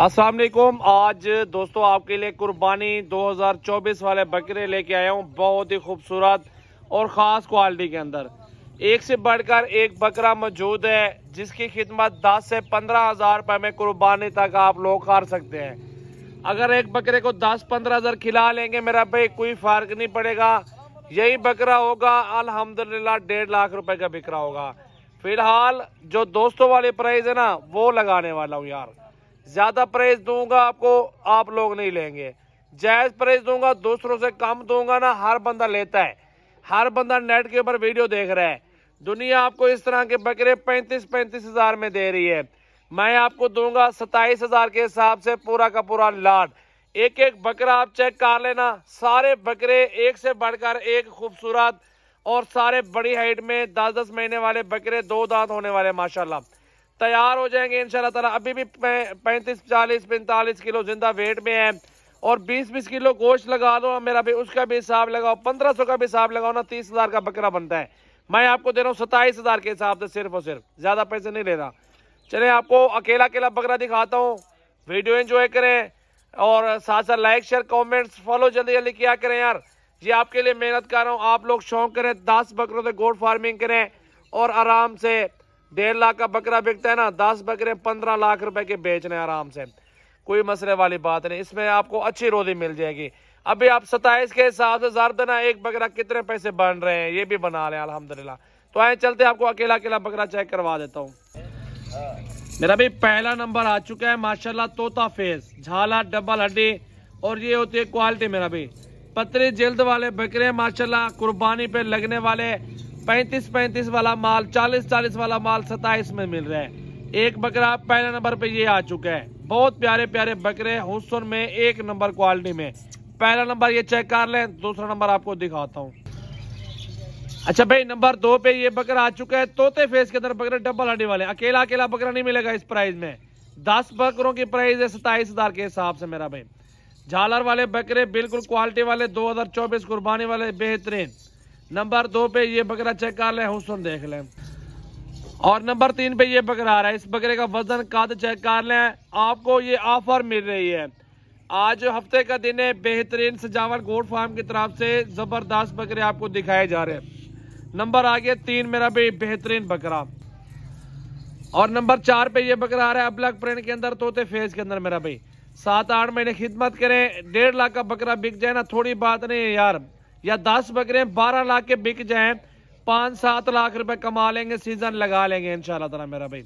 असलम आज दोस्तों आपके लिए कुर्बानी 2024 वाले बकरे लेके आया हूँ बहुत ही खूबसूरत और ख़ास क्वालिटी के अंदर एक से बढ़कर एक बकरा मौजूद है जिसकी खिदमत 10 से पंद्रह हज़ार रुपये में कुर्बानी तक आप लोग कर सकते हैं अगर एक बकरे को 10 पंद्रह हज़ार खिला लेंगे मेरा भाई कोई फ़र्क नहीं पड़ेगा यही बकरा होगा अलहमदिल्ला डेढ़ लाख रुपये का बिकरा होगा फिलहाल जो दोस्तों वाले प्राइस है ना वो लगाने वाला हूँ यार ज़्यादा प्राइस दूंगा आपको आप लोग नहीं लेंगे जायज़ प्राइस दूंगा दूसरों से कम दूंगा ना हर बंदा लेता है हर बंदा नेट के ऊपर वीडियो देख रहा है दुनिया आपको इस तरह के बकरे पैंतीस पैंतीस हज़ार में दे रही है मैं आपको दूंगा सताईस हज़ार के हिसाब से पूरा का पूरा लाट एक एक बकरा आप चेक कर लेना सारे बकरे एक से बढ़कर एक खूबसूरत और सारे बड़ी हाइट में दस दस महीने वाले बकरे दो दांत होने वाले माशाल्लाह तैयार हो जाएंगे इन तला अभी भी पैंतीस चालीस पैंतालीस किलो जिंदा वेट में है और बीस बीस किलो गोश्त लगा लो मेरा भी उसका भी हिसाब लगाओ पंद्रह सौ का भी हिसाब लगाओ ना तीस हज़ार का बकरा बनता है मैं आपको दे रहा हूँ सत्ताईस हज़ार के हिसाब से सिर्फ और सिर्फ ज़्यादा पैसे नहीं ले रहा चले आपको अकेला अकेला बकरा दिखाता हूँ वीडियो एंजॉय करें और साथ साथ लाइक शेयर कॉमेंट्स फॉलो जल्दी जल्दी किया करें यार ये आपके लिए मेहनत कर रहा हूँ आप लोग शौक करें दस बकरों से गोड फार्मिंग करें और आराम से डेढ़ लाख का बकरा बिकता है ना दस बकरे पंद्रह लाख रुपए के बेचने आराम से कोई मसले वाली बात नहीं इसमें आपको अच्छी रोजी मिल जाएगी अभी आप सताइस के हिसाब से जारदना एक बकरा कितने पैसे बन रहे हैं ये भी बना लें अलहमदिल्ला तो आए चलते आपको अकेला अकेला बकरा चेक करवा देता हूँ मेरा भी पहला नंबर आ चुका है माशाल्लाह तोता फेस झाला डबल हड्डी और ये होती है क्वालिटी मेरा भी पतरी जल्द वाले बकरे माशाल्लाह कुर्बानी पे लगने वाले पैंतीस पैंतीस वाला माल चालीस चालीस वाला माल सताइस में मिल रहा है एक बकरा पहले नंबर पे ये आ चुका है बहुत प्यारे प्यारे बकरे हुसन में एक नंबर क्वालिटी में पहला नंबर ये चेक कर लें दूसरा नंबर आपको दिखाता हूँ अच्छा भाई नंबर दो पे ये बकरा आ चुका है तोते फेस के अंदर बकरे डबल हड्डी वाले अकेला अकेला बकरा नहीं मिलेगा इस प्राइस में दस बकरों की प्राइस है सताइस हजार के हिसाब से मेरा भाई झालर वाले बकरे बिल्कुल क्वालिटी वाले दो हजार चौबीस कुर्बानी वाले बेहतरीन नंबर दो पे ये बकरा चेक कर लें हुसन देख लें और नंबर तीन पे ये बकरा आ रहा है इस बकरे का वजन कद चेक कर लें आपको ये ऑफर मिल रही है आज हफ्ते का दिन है बेहतरीन सजावट गोड फार्म की तरफ से ज़बरदस्त बकरे आपको दिखाए जा रहे हैं नंबर आ गया तीन मेरा भी बेहतरीन बकरा और नंबर चार पे ये बकरा आ रहा है अबलग प्रिंट के अंदर तोते फेज के अंदर मेरा भाई सात आठ महीने खिदमत करें डेढ़ लाख का बकरा बिक जाए ना थोड़ी बात नहीं है यार या दस बकरे बारह लाख के बिक जाए पाँच सात लाख रुपए कमा लेंगे सीजन लगा लेंगे इनशाला तला मेरा भाई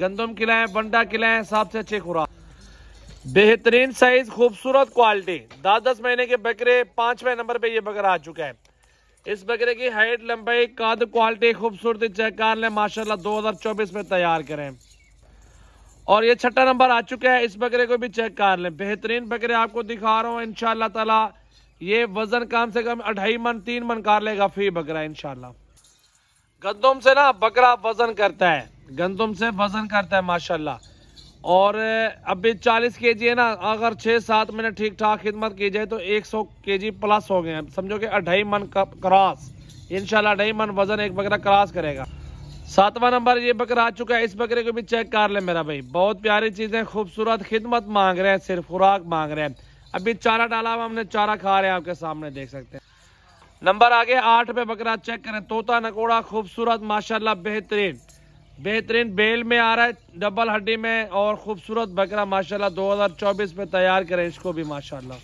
गंदम खिलाएं बंडा खिलाएं सबसे अच्छे खुराक बेहतरीन साइज खूबसूरत क्वालिटी दस दस महीने के बकरे पांचवे नंबर पे ये बकरा आ चुका है इस बकरे की हाइट लंबाई काद क्वालिटी खूबसूरती चेक कर लें माशाला दो में तैयार करें और ये छठा नंबर आ चुका है इस बकरे को भी चेक कर लें बेहतरीन बकरे आपको दिखा रहा हूँ इनशाला तला ये वजन कम से कम अढ़ाई मन तीन मन कर लेगा फी बकरा इनशाला गंदम से ना बकरा वजन करता है गंदम से वजन करता है माशाल्लाह और अभी चालीस के जी है ना अगर छः सात महीने ठीक ठाक खिदमत की जाए तो एक सौ के जी प्लस हो गए हैं समझो कि अढ़ाई मन का क्रॉस इनशाला अढ़ाई मन वजन एक बकरा क्रॉस करेगा सातवां नंबर ये बकरा आ चुका है इस बकरे को भी चेक कर ले मेरा भाई बहुत प्यारी चीज़ें खूबसूरत खिदमत मांग रहे हैं सिर्फ खुराक मांग रहे हैं अभी चारा डाला हुआ हमने चारा खा रहे हैं आपके सामने देख सकते हैं नंबर आगे आठ पे बकरा चेक करें तोता नकोड़ा खूबसूरत माशाल्लाह बेहतरीन बेहतरीन बेल में आ रहा है डबल हड्डी में और खूबसूरत बकरा माशाल्लाह 2024 में तैयार करें इसको भी माशाल्लाह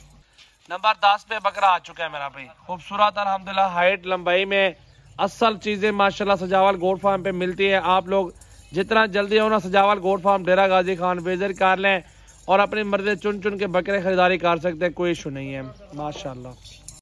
नंबर दस पे बकरा आ चुका है मेरा भाई खूबसूरत अलहमदिल्ला हाइट लंबाई में असल चीज़ें माशाला सजावल गोड फार्म पे मिलती है आप लोग जितना जल्दी होना Sajawal goat farm Dera Ghazi Khan visit कर लें और अपनी मर्ज़ी चुन चुन के बकरे ख़रीदारी कर सकते हैं कोई इशू नहीं है माशाल्लाह